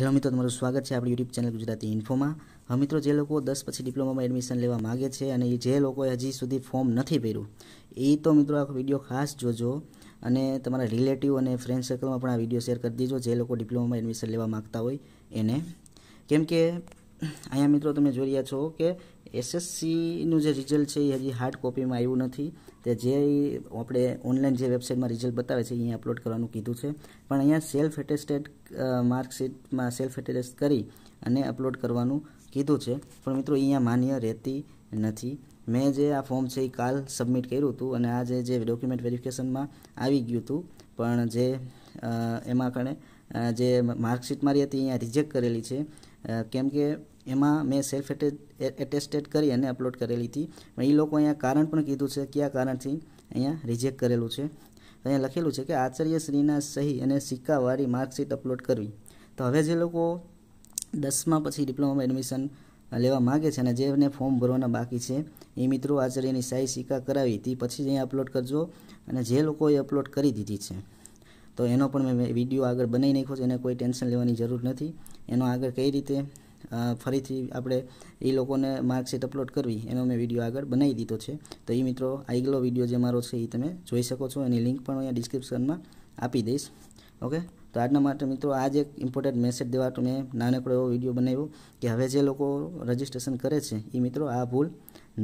hello મિત્રો તમારું સ્વાગત છે આપણી યુટ્યુબ ચેનલ ગુજરાતી ઇન્ફોમાં હવે મિત્રો જે લોકો દસ પછી ડિપ્લોમામાં એડમિશન લેવા માગે છે અને જે લોકોએ હજી સુધી ફોર્મ નથી ભર્યું એ તો મિત્રો આ વિડીયો ખાસ જોજો અને તમારા રિલેટિવ અને ફ્રેન્ડ સર્કલમાં પણ આ વિડીયો શેર કરી દેજો જે લોકો ડિપ્લોમામાં એડમિશન લેવા માગતા હોય એને કેમ કે અહીંયા મિત્રો તમે જોઈ રહ્યા છો કે એસએસસીનું જે રિઝલ્ટ છે એ હજી હાર્ડ કોપીમાં આવ્યું નથી તે જે આપણે ઓનલાઈન જે વેબસાઇટમાં રિઝલ્ટ બતાવે છે અહીંયા અપલોડ કરવાનું કીધું છે પણ અહીંયા સેલ્ફ એટેસ્ટેડ માર્કશીટમાં સેલ્ફ એટેસ્ટ કરી અને અપલોડ કરવાનું કીધું છે પણ મિત્રો અહીંયા માન્ય રહેતી નથી મેં જે આ ફોર્મ છે એ કાલ સબમિટ કર્યું હતું અને આ જે ડોક્યુમેન્ટ વેરિફિકેશનમાં આવી ગયું હતું પણ જે એમાં કણે જે માર્કશીટ મારી હતી અહીંયા રિજેક્ટ કરેલી છે કેમ કે એમાં મેં સેલ્ફ એટેસ્ટેડ કરી અને અપલોડ કરેલી હતી પણ એ લોકો અહીંયા કારણ પણ કીધું છે કયા કારણથી અહીંયા રિજેક્ટ કરેલું છે અહીંયા લખેલું છે કે આચાર્યશ્રીના સહી અને સિક્કાવાળી માર્કશીટ અપલોડ કરવી તો હવે જે લોકો દસમા પછી ડિપ્લોમામાં એડમિશન લેવા માગે છે અને જેને ફોર્મ ભરવાના બાકી છે એ મિત્રો આચાર્યની સાઈ સિક્કા કરાવી હતી પછી જ અહીંયા અપલોડ કરજો અને જે લોકોએ અપલોડ કરી દીધી છે તો એનો પણ મેં વિડીયો આગળ બનાવી નાખ્યો છે એને કોઈ ટેન્શન લેવાની જરૂર નથી એનો આગળ કઈ રીતે ફરીથી આપણે એ લોકોને માર્કશીટ અપલોડ કરવી એનો મેં વિડીયો આગળ બનાવી દીધો છે તો એ મિત્રો આગલો વિડીયો જે મારો છે એ તમે જોઈ શકો છો એની લિંક પણ અહીંયા ડિસ્ક્રિપ્શનમાં આપી દઈશ ઓકે તો આજના માટે મિત્રો આજ એક ઇમ્પોર્ટન્ટ મેસેજ દેવાતો મેં નાનકડો એવો વિડીયો બનાવ્યો કે હવે જે લોકો રજીસ્ટ્રેશન કરે છે એ મિત્રો આ ભૂલ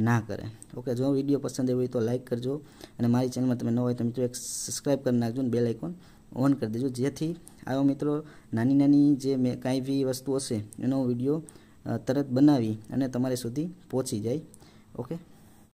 ના કરે ઓકે જો વિડીયો પસંદ આવ્યો હોય તો લાઇક કરજો અને મારી ચેનલમાં તમે ન હોય તો મિત્રો એક સબસ્ક્રાઈબ કરી નાખજો ને બેલ આઇકોન ઓન કરી દેજો જેથી આવો મિત્રો નાની નાની જે મેં કાંઈ બી વસ્તુ હશે એનો વિડીયો તરત બનાવી અને તમારે સુધી પહોંચી જાય ઓકે